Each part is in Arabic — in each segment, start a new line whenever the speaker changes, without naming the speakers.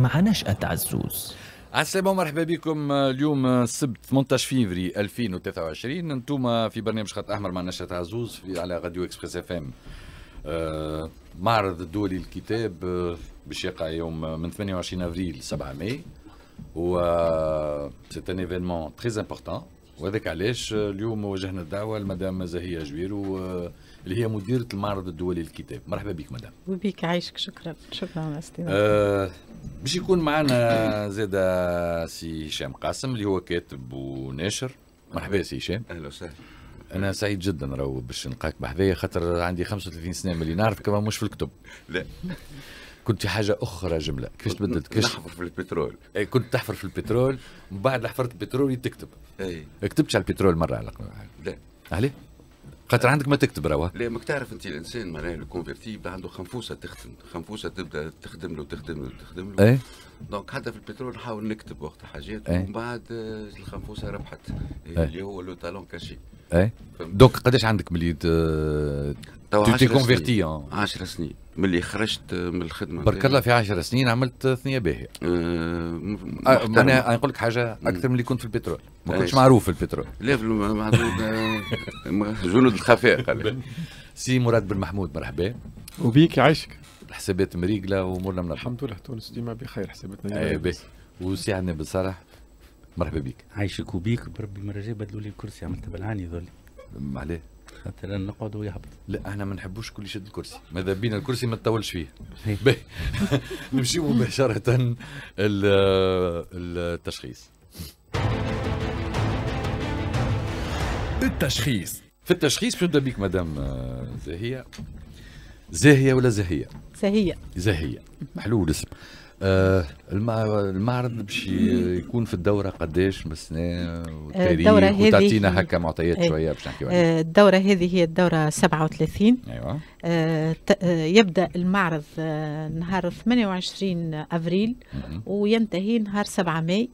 مع نشأة عزوز
السلام ومرحبا بكم آه، اليوم آه، السبت 18 فيفري 2023 انتم في برنامج خط احمر مع نشأة عزوز في على راديو اكسبريس اف ام آه معرض الدولي للكتاب آه، باش يقع يوم من 28 افريل 7 ماي و سي ان ايفينمون تري امبورتون وهذاك علاش اليوم وجهنا الدعوه لمدام زهيه جوير و آه اللي هي مديرة المعرض الدولي للكتاب مرحبا بك مدام
وبيك عايشك شكرا شكرا على الاستضافة
آه باش يكون معنا زيد سي هشام قاسم اللي هو كاتب وناشر مرحبا سي هشام اهلا وسهلا انا سعيد جدا راهو باش نلقاك بحذايا خاطر عندي 35 سنه ملي نعرفك ما مش في الكتب لا كنت في حاجه اخرى جمله كيفاش تبدلت كيفاش نحفر في البترول اي كنت تحفر في البترول من بعد حفرت البترول تكتب اي كتبتش على البترول مره على الاقل لا عليه خاطر عندك ما تكتب روا
لا ماك تعرف انت الانسان معناها الكونفرتيبل عنده خنفوسه تخدم خنفوسه تبدا تخدم له تخدم له تخدم له ايه دونك حتى في البترول نحاول نكتب وقت حاجات ايه؟ ومن بعد الخنفوسه ربحت ايه؟, إيه. اللي هو لو تالون كاشي ايه دونك قداش عندك ملي تو تي كونفرتي 10 سنين آه. ملي خرجت من الخدمه برك الله في 10 سنين عملت ثنيه باهيه أه, آه، انا نقول لك حاجه اكثر من اللي كنت في البترول ما كنتش معروف في البترول لا في آه، جنود الخفاء قال سي مراد بن
محمود مرحبا وبيك يعيشك الحسابات مريقله وامورنا من الحمد
لله تونس ديما بخير حساباتنا اي آه،
وسي عندنا بن صالح مرحبا بيك عايشك وبيك بربي مره جاي بدلوا لي الكرسي عملت بلعاني ذولي معليه حتى لان نقعد ويهبط لا احنا ما نحبوش كل يشد الكرسي ماذا بينا الكرسي ما تطولش فيه إيه. نمشي مباشره التشخيص التشخيص في التشخيص شو بيك مدام زاهيه زاهيه ولا زاهيه؟ زاهيه زاهيه محلول الاسم آه المعرض باش يكون في الدوره قداش من السنه والتاريخ وتعطينا هكا معطيات آه، شويه باش نحكيو آه،
عليها الدوره هذه هي الدوره 37 ايوه آه،, آه يبدا المعرض نهار 28 افريل وينتهي نهار 7 ماي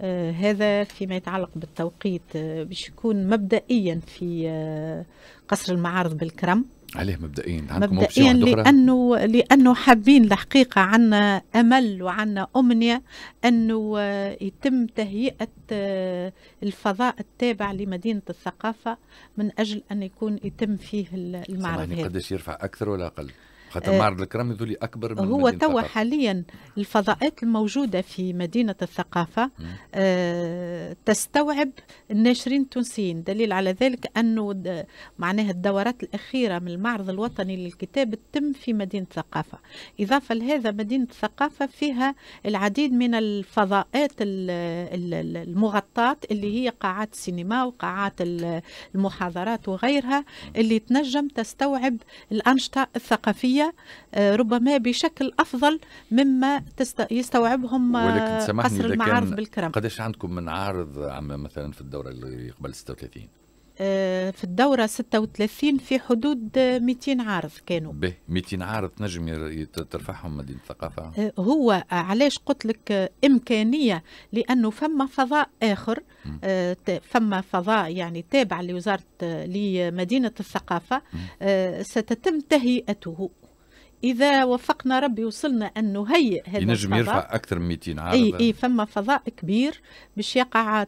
آه هذا فيما يتعلق بالتوقيت باش يكون مبدئيا في قصر المعارض بالكرم
عليه مبدئيا عندكم مبدئيا لانه
لانه حابين الحقيقه عنا امل وعنا امنيه انه يتم تهيئه آه، الفضاء التابع لمدينه الثقافه من اجل ان يكون يتم فيه المعرض هذا
قداش يرفع اكثر ولا اقل؟ خاطر آه، معرض الكرم هذولي اكبر من هو توا
حاليا الفضاءات الموجوده في مدينه الثقافه آه تستوعب الناشرين التونسيين دليل على ذلك انه معناها الدورات الاخيره من المعرض الوطني للكتاب تتم في مدينه الثقافه اضافه لهذا مدينه الثقافه فيها العديد من الفضاءات المغطاه اللي هي قاعات السينما وقاعات المحاضرات وغيرها اللي تنجم تستوعب الانشطه الثقافيه آه، ربما بشكل أفضل مما يستوعبهم قصر آه، المعارض بالكرم
قداش عندكم من عارض مثلا في الدورة اللي قبل 36
آه، في الدورة 36 في حدود 200 عارض كانوا
به 200 عارض تنجم ترفعهم مدينة الثقافة
هو علاش قلت لك إمكانية لأنه فما فضاء آخر فما فضاء يعني تابع لوزارة لمدينة الثقافة ستتم تهيئته اذا وفقنا ربي وصلنا ان نهيئ هذا ينجم يرفع
اكثر من 200 عارضه اي اي
فما فضاء كبير باش يقع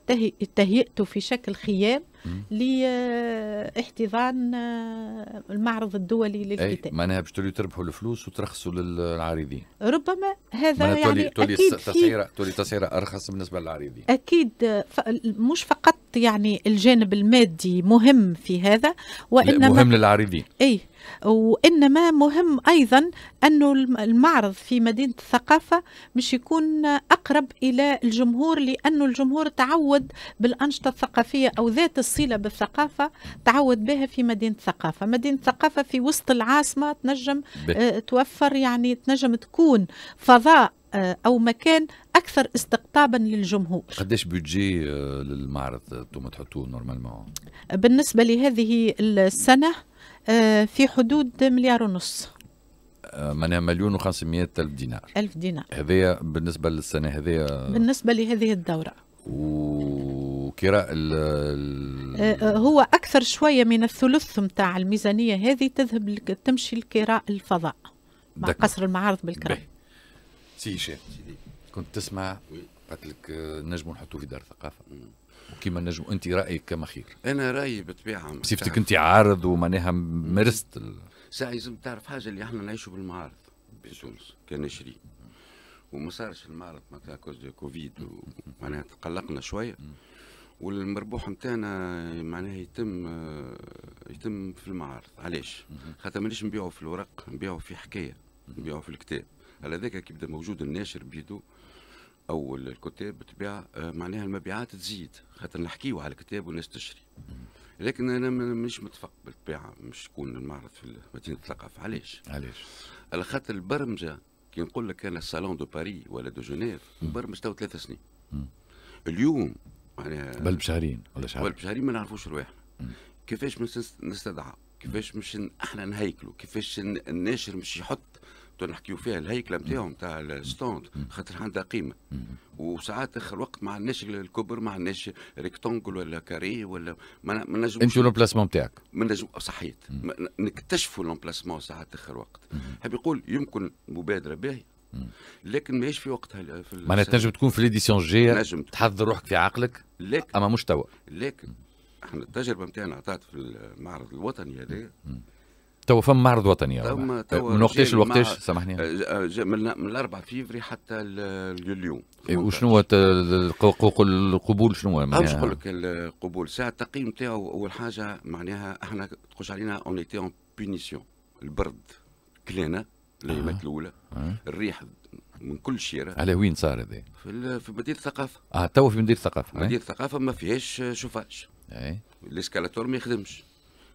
تهيئته في شكل خيام لاحتضان آه، آه، المعرض الدولي للكتاب معناها
باش تولي تربحوا الفلوس وترخصوا للعارضين
ربما هذا يعني تولي تولي تسعيره
تولي تسعيره ارخص بالنسبه للعارضين
اكيد آه، مش فقط يعني الجانب المادي مهم في هذا وانما مهم للعارضين اي وانما مهم ايضا انه المعرض في مدينه الثقافه مش يكون اقرب الى الجمهور لانه الجمهور تعود بالانشطه الثقافيه او ذات الصفة صلة بالثقافة تعود بها في مدينة الثقافة مدينة الثقافة في وسط العاصمة تنجم آه توفر يعني تنجم تكون فضاء آه، أو مكان أكثر استقطابا للجمهور
قداش بودجي آه، للمعرض انتم تحطوه نورمالمون
بالنسبة لهذه السنة آه، في حدود مليار ونص
معناها مليون و500 ألف دينار ألف دينار هذايا بالنسبة للسنة هذايا
بالنسبة لهذه الدورة
وكراء ال
آه، آه، هو اكثر شويه من الثلث نتاع الميزانيه هذه تذهب لك تمشي لكراء الفضاء مع قصر المعارض بالكرم
سي هشام كنت تسمع قالت لك آه، نجموا نحطوه في دار الثقافه كيما نجم انت رايك كما خير انا رايي بطبيعه سيفتك انت عارض ومعناها مارست ال...
ساعه لازم تعرف حاجه اللي احنا نعيشوا بالمعارض بتونس كنشري وما صارش المعرض معناتها كوز دو كوفيد معناها تقلقنا شويه والمربوح نتاعنا معناها يتم يتم في المعارض علاش خاطر مانيش نبيعوا في الورق نبيعوا في حكايه نبيعوا في الكتاب على ذاك كيبدا موجود الناشر بيدو او الكتاب بطبيعه معناها المبيعات تزيد خاطر نحكيو على الكتاب والناس تشري لكن انا مش متفق بالطبيعه مش يكون المعرض في مدينه الثقافه علاش علاش على خاطر البرمجه كي نقول لك انا الصالون دو باري ولا دو جنيف مبرمج تو ثلاث سنين اليوم معناها بل بشهرين ولا شهرين بل بشهرين ما نعرفوش رواحنا كيفاش باش نستدعى كيفاش باش احنا نهيكلوا كيفاش الناشر باش يحط تو نحكيو فيها الهيكله نتاعهم نتاع الستوند خاطر عندها قيمه وساعات اخر وقت ما عندناش الكبر ما عندناش ريكتونجل ولا كاري ولا ما نجمش انتوا
لومبلاسمون نتاعك
ما نجم صحيت نكتشفوا لومبلاسمون ساعات اخر وقت حاب يقول يمكن مبادره باهيه لكن ماهيش في وقتها في معناتها تنجم
تكون في ليديسيون الجايه تحضر روحك في عقلك لكن اما مش توا
لكن احنا التجربه نتاعنا عطات في المعرض الوطني هذا
تو فما معرض وطني أه، تو تو أه، أه، من وقتاش لوقتاش سامحني
من الاربع فيفري حتى اليوم إيه،
وشنو هو القبول شنو معناها؟ باش نقول لك
القبول ساعه التقييم نتاعو اول حاجه معناها احنا تقولش علينا اون ايتي اون بينيسيون البرد كلينا الايامات الاولى الريح من كل شيء على وين صار هذا؟ في, في مدينه الثقافه اه
تو في مدينه الثقافه مدينه
الثقافه ما فيهاش شوفاج إيه. الاسكالاتور ما يخدمش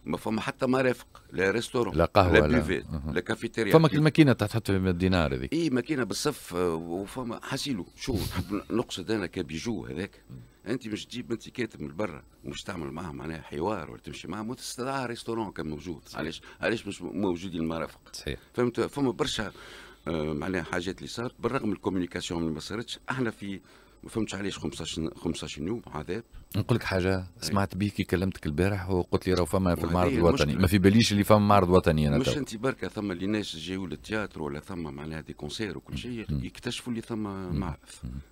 ما فما حتى مرافق لا ريستورون لا قهوه لا بيفيت لا كافيتيريا فما
الماكينه تحط في الدينار هذيك
اي ماكينه بالصف وفما حسيلو شو نحب نقصد انا كبيجو هذاك انت مش تجيب انت كاتب من برا ومش تعمل معاه معناها حوار ولا تمشي معاه تستدعى ريستورون كان موجود علاش علاش مش موجودين المرافق صحيح فهمت فما برشا آه، معناها حاجات اللي صارت بالرغم الكوميونيكاسيون ما صارتش احنا في ما فهمتش علاش 15 15 يوم عذاب نقول لك حاجه
سمعت بيك كي كلمتك البارح وقلت لي راه فما في المعرض الوطني ما في باليش اللي فما معرض وطني انا مش
انت بركه ثم اللي ناس جايو للتياتر ولا ثم معناها دي كونسير وكل شيء يكتشفوا اللي ثم معرض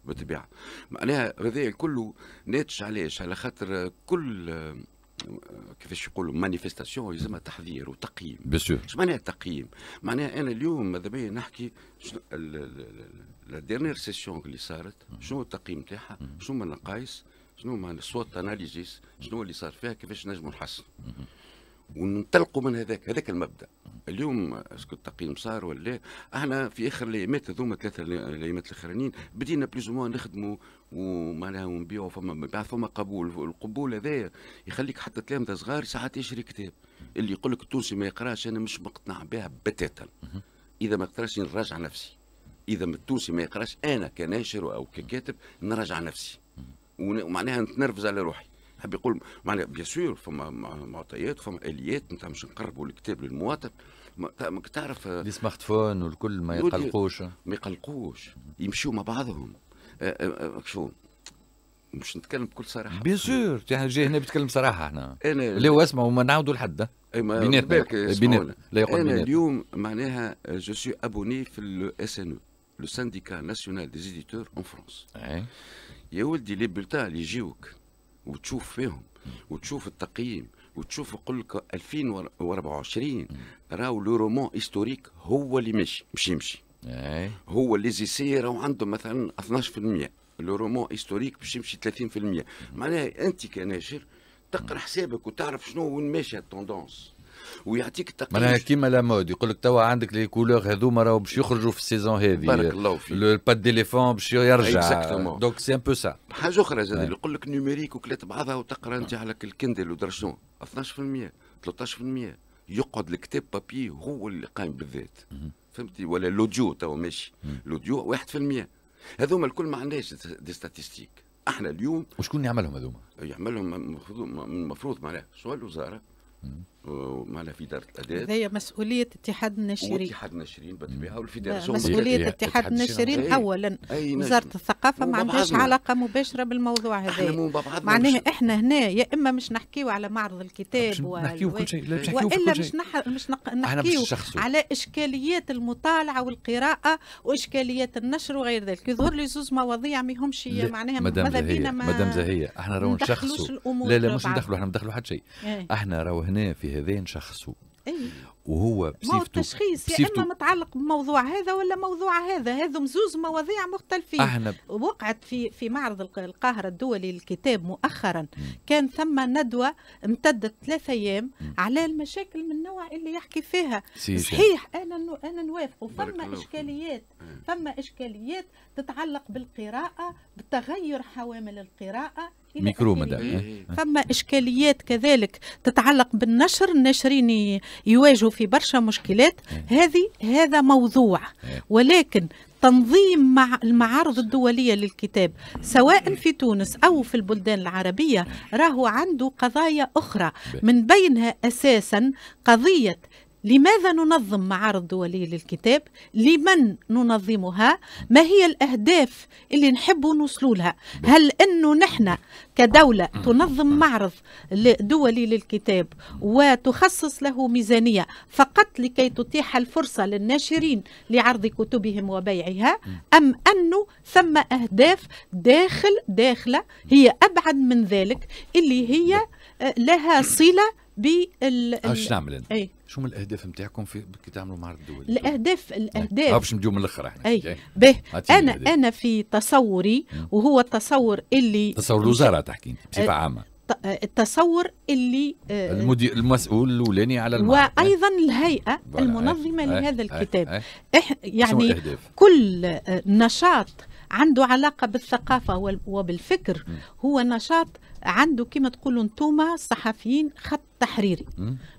بالطبيعه معناها هذا كله ناتج علاش على خاطر كل كيفاش يقولوا مانيفيستاسيون يلزمها تحذير وتقييم بسيور اش معناها التقييم؟ معناها انا اليوم ماذا بيا نحكي لا ديرنيير سيسيون اللي صارت شنو التقييم تاعها؟ شنو القايس؟ شنو الصوت اناليزيس؟ شنو اللي صار فيها؟ كيفاش نجموا نحسنوا؟ وننطلقوا من هذاك هذاك المبدا اليوم اسكو التقييم صار ولا احنا في اخر الايامات هذوما ثلاثه الايامات الاخرانيين بدينا بليز نخدموا ومعناها ونبيعوا فما بعد فما قبول القبول هذايا يخليك حتى تلامذه صغار ساعات يشري كتاب اللي يقول لك التونسي ما يقراش انا مش مقتنع بها بتاتا اذا ما قراش نراجع نفسي اذا التونسي ما يقراش انا كناشر او ككاتب نراجع نفسي ومعناها نتنرفز على روحي يقول معناها بيان سور فما معطيات فما اليات نتاع باش نقربوا الكتاب للمواطن ما تعرف لي آه، سمارت فون والكل ما يقلقوش ما يقلقوش يمشيوا مع بعضهم آه، آه، شو مش نتكلم بكل صراحه بيان سور جاي هنا بيتكلم صراحه احنا انا اللي هو
اسمع وما نعاودوا لحد بيناتنا لا يقول انا
اليوم معناها جو سو ابوني في الاس ان او لو سانديكا ناسيونال دي زيديتور اون فرانس يا ولدي لي بلتان اللي يجيوك وتشوف فيهم وتشوف التقييم وتشوف يقول لك 2024 راهو لو رومون هيستوريك هو اللي ماشي مش يمشي هو اللي زيسي راهو عندهم مثلا 12% لو رومون هيستوريك باش يمشي 30% معناها انت كناشر تقرا حسابك وتعرف شنو وين ماشي التوندونس ويعطيك التقييم معناها كيما
لا مود يقول لك توا عندك لي كولور هذوما راهو باش يخرجوا في السيزون هذه بارك الله فيك با ديليفون باش يرجع دونك سي ان بو سا
حاجه اخرى زاد يقول لك نوميريك وكلات بعضها وتقرا انت على الكندل ودرشون 12% 13% يقعد الكتاب بابي هو اللي قايم بالذات فهمتي ولا لوديو توا ماشي لوديو 1% هذوما الكل ما عندناش دي ستاتيستيك احنا اليوم
وشكون يعملهم هذوما؟
يعملهم المفروض المفروض معناها سواء الوزاره ومعنا في دار الاداب
هي مسؤوليه اتحاد الناشرين واتحاد
الناشرين بالطبيعه والفيدراسيون مسؤوليه اتحاد الناشرين اولا وزاره
الثقافه ما عندهاش علاقه مباشره بالموضوع هذا معناها احنا هنا يا اما مش نحكيو على معرض الكتاب نحكيو كل شيء والا مش نح... مش نق... نحكيو على اشكاليات المطالعه والقراءه واشكاليات النشر وغير ذلك يظهر لي زوز مواضيع ما يهمش معناها ماذا زهية مدام زهية
احنا راهو نشخصوا لا لا مش ندخلوا احنا ندخلوا حتى شيء إيه. احنا راهو هنا في هذين شخصه وهو مو التشخيص يا اما
متعلق بموضوع هذا ولا موضوع هذا هذا مزوز مواضيع مختلفين أحنا ب... وقعت في في معرض القاهره الدولي للكتاب مؤخرا م. كان ثم ندوه امتدت ثلاثة ايام على المشاكل من النوع اللي يحكي فيها سيشي. صحيح انا نو... انا نوافق فما اشكاليات فما اشكاليات تتعلق بالقراءه بتغير حوامل القراءه ميكرو مدى إيه، إيه. إيه. فما اشكاليات كذلك تتعلق بالنشر الناشرين يواجهوا في برشا مشكلات هذه هذا موضوع ولكن تنظيم مع المعارض الدولية للكتاب سواء في تونس أو في البلدان العربية راهو عنده قضايا أخرى من بينها أساسا قضية لماذا ننظم معارض دولية للكتاب لمن ننظمها ما هي الأهداف اللي نحب نوصلوا لها هل أنه نحن كدولة تنظم معرض دولي للكتاب وتخصص له ميزانية فقط لكي تتيح الفرصة للناشرين لعرض كتبهم وبيعها أم أنه ثم أهداف داخل داخلة هي أبعد من ذلك اللي هي آه، لها صلة بال اش آه، نعمل اي
شو من الاهداف نتاعكم في كي تعملوا معرض دولي
الاهداف إيه. الاهداف باش
نبداو من الاخر احنا اي إيه. به انا
انا في تصوري وهو التصور اللي تصور الوزاره تحكي بصفه آه، عامه آه، التصور اللي المدي...
المسؤول الاولاني على المعرض
وايضا إيه. الهيئه المنظمه أي لهذا الكتاب أي إح يعني كل نشاط عنده علاقه بالثقافه وبالفكر هو نشاط عنده كما تقولوا انتوما الصحفيين خط تحريري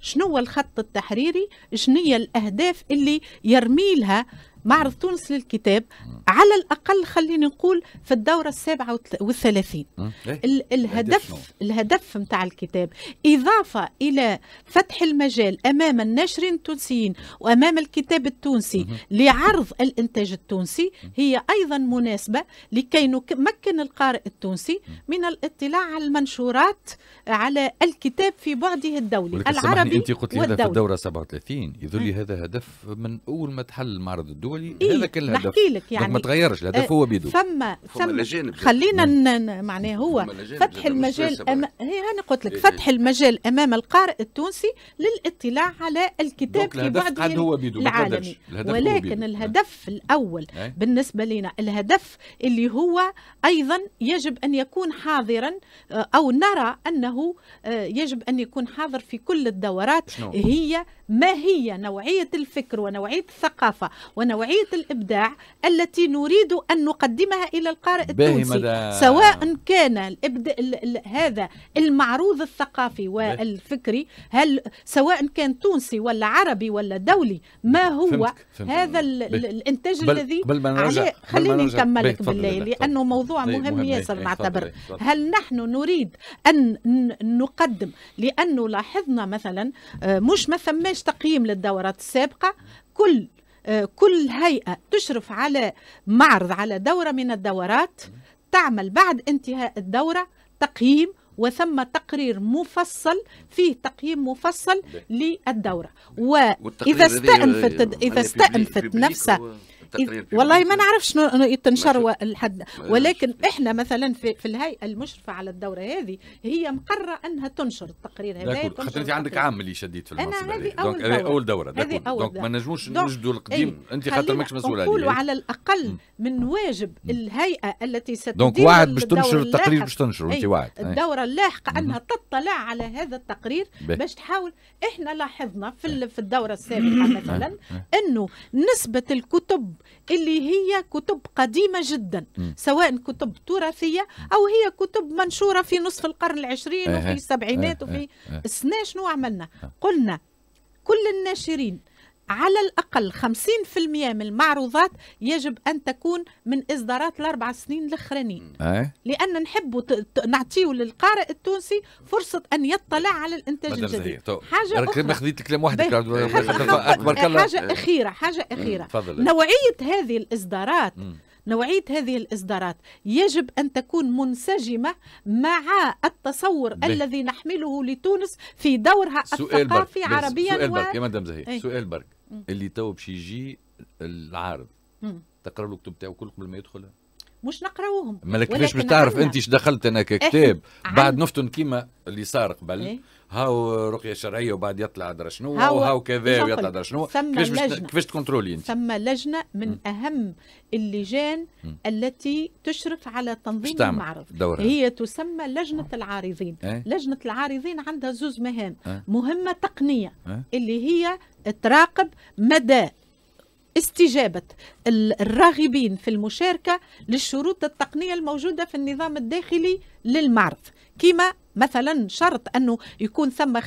شنو هو الخط التحريري شنو هي الاهداف اللي يرمي لها معرض تونس للكتاب على الأقل خليني نقول في الدورة السابعة والثلاثين إيه. الهدف الهدف نتاع الكتاب إضافة إلى فتح المجال أمام الناشرين التونسيين وأمام الكتاب التونسي لعرض الإنتاج التونسي هي أيضا مناسبة لكي نمكن القارئ التونسي من الاطلاع على المنشورات على الكتاب في بعده الدولي العربي انت قلت لي هذا في الدوره
37 يذلي هذا هدف من اول ما تحل المعرض الدولي إيه؟ هذا كان الهدف نحكي لك يعني تغيرش الهدف أه، هو بيدو فما فما خلينا
نعم. معناه هو فتح المجال أم... هي هاني قلت لك إيه، إيه. فتح المجال امام القارئ التونسي للاطلاع على الكتاب في بعض هو بيدو العالمي ولكن الهدف نعم. الاول إيه. بالنسبه لنا الهدف اللي هو ايضا يجب ان يكون حاضرا أه، او نرى انه أه، يجب ان يكون حاضر في كل الدورات هي ما هي نوعيه الفكر ونوعيه الثقافه ونوعيه الابداع التي نريد أن نقدمها إلى القارئ التونسي سواء كان ال... هذا المعروض الثقافي والفكري هل سواء كان تونسي ولا عربي ولا دولي ما هو فهمتك. فهمتك. هذا الإنتاج الذي خليني نكملك بالله لأنه موضوع طيب، مهم ياسر إيه، نعتبر هل نحن نريد أن نقدم لأنه لاحظنا مثلا آه، مش ما ثماش تقييم للدورات السابقة كل آه، كل هيئة تشرف على معرض على دورة من الدورات تعمل بعد انتهاء الدورة تقييم وثم تقرير مفصل فيه تقييم مفصل للدورة وإذا استأنفت يعني إذا استأنفت نفسها التقرير والله ما نعرف شنو يتنشر الحد ولكن احنا مثلا في, في الهيئه المشرفه على الدوره هذه هي مقره انها تنشر التقرير هذا خاطر انت عندك عام
اللي شديت في المنصب انا هذه اول دوره اول دوره هذه اول دوره ما نجموش نجدوا القديم إيه، انت خاطر ماكش مسؤول عليه نقولوا على
الاقل من واجب الهيئه التي ستدير دونك واحد باش تنشر التقرير باش تنشر انت إيه، واحد إيه. الدوره اللاحقه انها تطلع على هذا التقرير باش تحاول احنا لاحظنا في الدوره السابقه مثلا انه نسبه الكتب اللي هي كتب قديمة جدا سواء كتب تراثية أو هي كتب منشورة في نصف القرن العشرين وفي السبعينات وفي السنة شنو عملنا قلنا كل الناشرين على الأقل 50% من المعروضات يجب أن تكون من إصدارات الأربع سنين الأخرانيين لأن نحب نعطيه للقارئ التونسي فرصة أن يطلع على الإنتاج الجديد حاجة أخيرة.
الكلام حاجة أخيرة
حاجة أخيرة نوعية هذه الإصدارات مم. نوعية هذه الإصدارات يجب أن تكون منسجمة مع التصور بي. الذي نحمله لتونس في دورها الثقافي برك. عربيا سؤال و... برك يا مدام زهير ايه؟ سؤال
برك اللي تو باش يجي العارض تقرا له الكتب تاعو كل قبل ما يدخل
مش نقراوهم ما كيفاش باش تعرف انت اش دخلت انا ككتاب إيه، بعد
نفتن كيما اللي صار قبل إيه؟ هاو رقيه شرعيه وبعد يطلع درا شنو هاو, هاو كذا ويطلع درا شنو كيفاش كيفاش تكونترولي انت
ثم لجنه من م. اهم اللجان م. التي تشرف على تنظيم المعرض دورها. هي تسمى لجنه آه. العارضين ايه؟ لجنه العارضين عندها زوز مهام اه؟ مهمه تقنيه اه؟ اللي هي تراقب مدى استجابة الراغبين في المشاركة للشروط التقنية الموجودة في النظام الداخلي للمعرض كما مثلا شرط انه يكون ثم 50%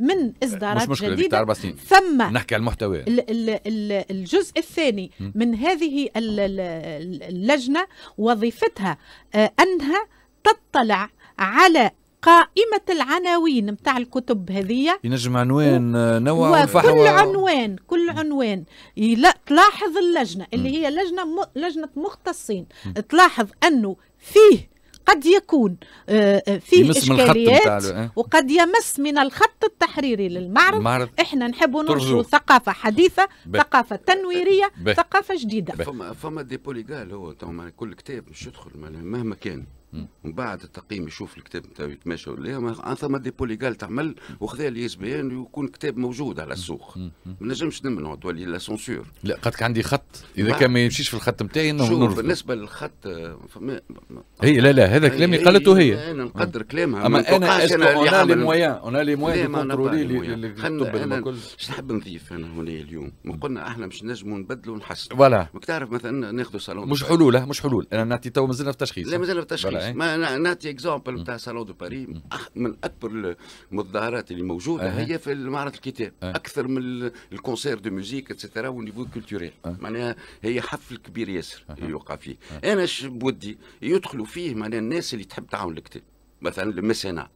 من اصدارات مش مشكلة جديده اربع سنين ثم نحكي
على المحتوى الـ
الـ الـ الجزء الثاني م. من هذه اللجنه وظيفتها آه، انها تطلع على قائمة العناوين نتاع الكتب هذية
ينجم عنوان و... آه، نوع وكل
عنوان كل عنوان يلا... تلاحظ اللجنة اللي هي لجنة م... لجنة مختصين تلاحظ أنه فيه قد يكون آه، آه، فيه إشكاليات إيه؟ وقد يمس من الخط التحريري للمعرض المعرض. احنا نحب نرجو ثقافة حديثة بيه. ثقافة تنويرية بيه. ثقافة جديدة
فما فما دي بوليغال هو كل كتاب مش يدخل مهما كان من بعد التقييم يشوف الكتاب نتاعو يتماشى ولا ثما دي بوليغال تعمل وخذا لي اس بي ان ويكون كتاب موجود على السوق ما نجمش نمنعو تولي لا سونسور لا
قالك عندي خط اذا كان ما يمشيش في الخط نتاعي انه شوف بالنسبه
للخط آه، فما هي لا لا هذا كلامي قالته هي انا نقدر كلامها اما انا انا لي مويان انا لي مويان كونترولي الكل شنو نحب نضيف انا هنا اليوم ما قلنا احنا مش نجمو نبدلو ونحسنوا فوالا تعرف مثلا ناخذوا صالون مش حلول
مش حلول انا نعطي تو مازلنا في
التشخيص لا مازلنا في التشخيص إيه؟ ما نعطي اكزامبل نتاع سالون دو باريس من اكبر المظاهرات اللي موجوده أه. هي في معرض الكتاب أه. اكثر من الكونسير دو ميوزيك اتسيترا والنيفو كولتوريل أه. معناها هي حفل كبير ياسر أه. يوقع فيه أه. انا بودي يدخلوا فيه معناها الناس اللي تحب تعاون الكتاب مثلا المسانا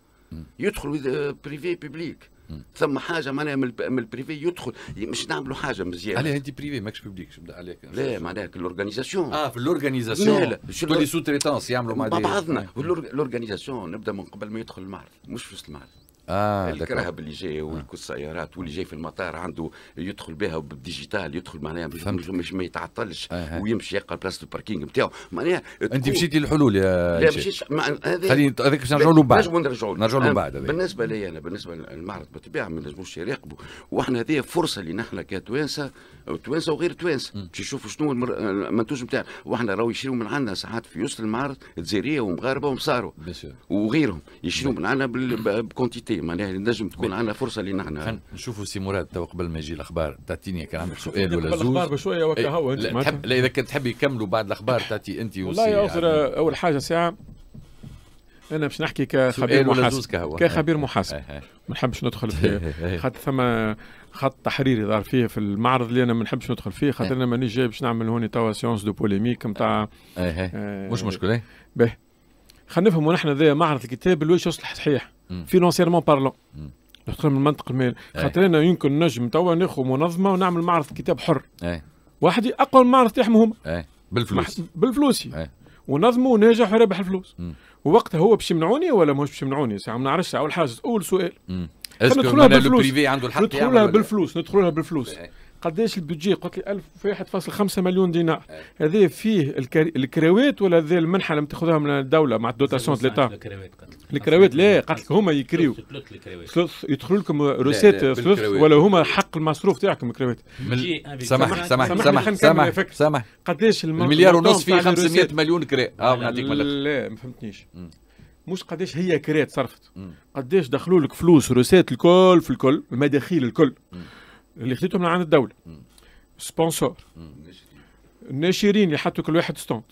يدخلوا بريفي بيبليك ثم حاجه معناها من البريفي يدخل مش نعملوا حاجه مزيانه علاه انت
بريفي ماكش بوبليك شنو عليك لا
معناها الاورغانيزاسيون اه في الاورغانيزاسيون شو لا لي سو
تريتانس يعملوا مع بعضنا
الاورغانيزاسيون نبدا من قبل ما يدخل المعرض مش في المعرض آه الكرهب اللي جاي آه. والسيارات السيارات واللي جاي في المطار عنده يدخل بها بالديجيتال يدخل معناها مش ما يتعطلش آه, آه. ويمشي يلقى بلاصه الباركينج نتاعو معناها انت مشيتي للحلول يا لا مشيتش خلينا هذاك باش نرجعوا له بعد نرجعوا له نرجعوا بعد بالنسبه لي انا بالنسبه للمعرض بالطبيعه ما نجموش يراقبوا وإحنا هذه فرصه اللي نحن كتوانسه توانسه وغير توانسه باش يشوفوا شنو المنتوج نتاعنا وإحنا راهو يشريوا من عندنا ساعات في وسط المعرض جزائريه ومغاربه ومصاروا وغيرهم يشريوا من عندنا بكونتيتي شيء معناها نجم تكون عندنا فرصه اللي نحن نشوفوا سي مراد تو قبل ما يجي
الاخبار تعطيني كان عندك سؤال ولا زوج الاخبار بشويه وكا إيه، هو انت لا, تحب لا اذا كنت تحب يكملوا بعد الاخبار
تعطي انت والله يا يعني. اول حاجه ساعه انا باش نحكي كخبير محاسب كخبير محاسب ما نحبش ندخل في خاطر ثم خط تحريري ظهر فيه في المعرض اللي انا ما نحبش ندخل فيه خاطر انا مانيش جاي باش نعمل هوني توا سيونس دو بوليميك نتاع آه، مش مشكله باهي خلينا نفهموا نحن ذا معرض الكتاب الوجه يصلح صحيح فينونسيرمون بارلون من المنطق المالي خاطر انا يمكن نجم توا ناخذ منظمه ونعمل معرض كتاب حر أي. وحدي اقوى معرض تاعهم هما إيه. بالفلوس بالفلوس إيه. ونظمه وناجح ورابح الفلوس ووقتها هو باش يمنعوني ولا ماهوش باش يمنعوني ساعه ما نعرفش اول حاجه اول سؤال إيه، ندخلوها بالفلوس ندخلوها بالفلوس ندخلوها بالفلوس قداش البودجي قلت لي 1000 1.5 مليون دينار إيه. هذا فيه الكراوات ولا هذا المنحه اللي تاخذها من الدوله مع الدوتاسيون ليتا الكراوات لا قلت لك هما يكريو يدخلوا لكم روسيت ولا هما حق المصروف تاعكم الكراوات سمح سمح سمح سمح سمح قداش المليار ونص فيه 500 مليون كرا اه نعطيك لا ما فهمتنيش مش قداش هي كرات صرفت قداش دخلوا لك فلوس روسيت الكل في الكل المداخيل الكل اللي خديته من عند الدوله سبونسور الناشرين اللي حطوا كل واحد ستوند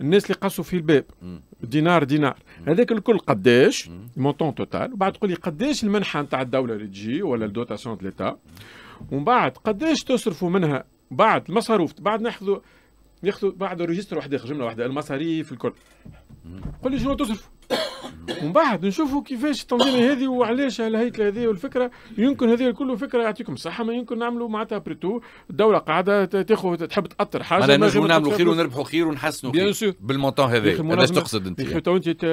الناس اللي قصوا في الباب دينار دينار هذاك الكل قداش المونتون توتال وبعد تقول لي قداش المنحه نتاع الدوله اللي تجي ولا الدوتاسيون ليتا ومن بعد قداش تصرفوا منها بعد المصاروف بعد ناخذوا ناخذوا بعد ريجستر واحد يخرج جمله واحده المصاريف الكل قول لي شنو تصرفوا ومن بعد نشوفوا كيفاش التنظيمه هذه وعلاش الهيكله هذه والفكره يمكن هذه كله فكره يعطيكم الصحه ما يمكن نعملوا معناتها بريتو الدوله قاعده تاخذ تحب تاثر حاجه ما نجم نعملوا خير ونربحوا
خير ونحسنوا بيان سور بالمونتون هذا علاش تقصد انت يعني.
تو انت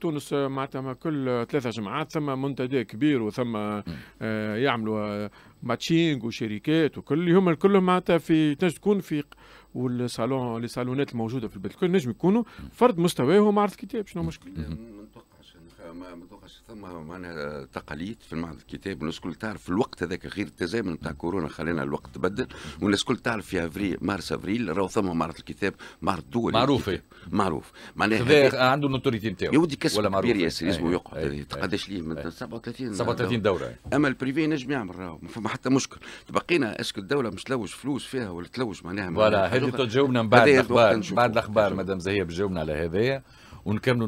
تونس معناتها كل ثلاثه جماعات ثم منتدى كبير وثم آه يعملوا آه، ماتشينغ وشركات وكل هما الكل معناتها في تنجم تكون في والصالون لي صالونات الموجوده في البلد الكل نجم يكونوا فرد مستواه ومعرض كتاب شنو مشكل
ما ما توقعش ثم معناها تقاليد في المعرض الكتاب والناس الكل تعرف في الوقت هذاك غير التزامن نتاع كورونا خلينا الوقت تبدل والناس الكل تعرف في افريل مارس افريل راهو ثم معرض الكتاب معرض دولي معروف معروف معناها عنده النوتوريتي نتاعو يا ودي كسب كبير ياسر لازم يقعد تقداش ليه من 37 37 دوره اما البريفي ينجم يعمل راهو ما فما حتى مشكل تبقينا اسكو الدوله مش تلوج فلوس فيها ولا تلوج معناها فوالا هذه تجاوبنا من بعد الاخبار بعد
الاخبار مدام زهية بتجاوبنا على هذايا ونكملوا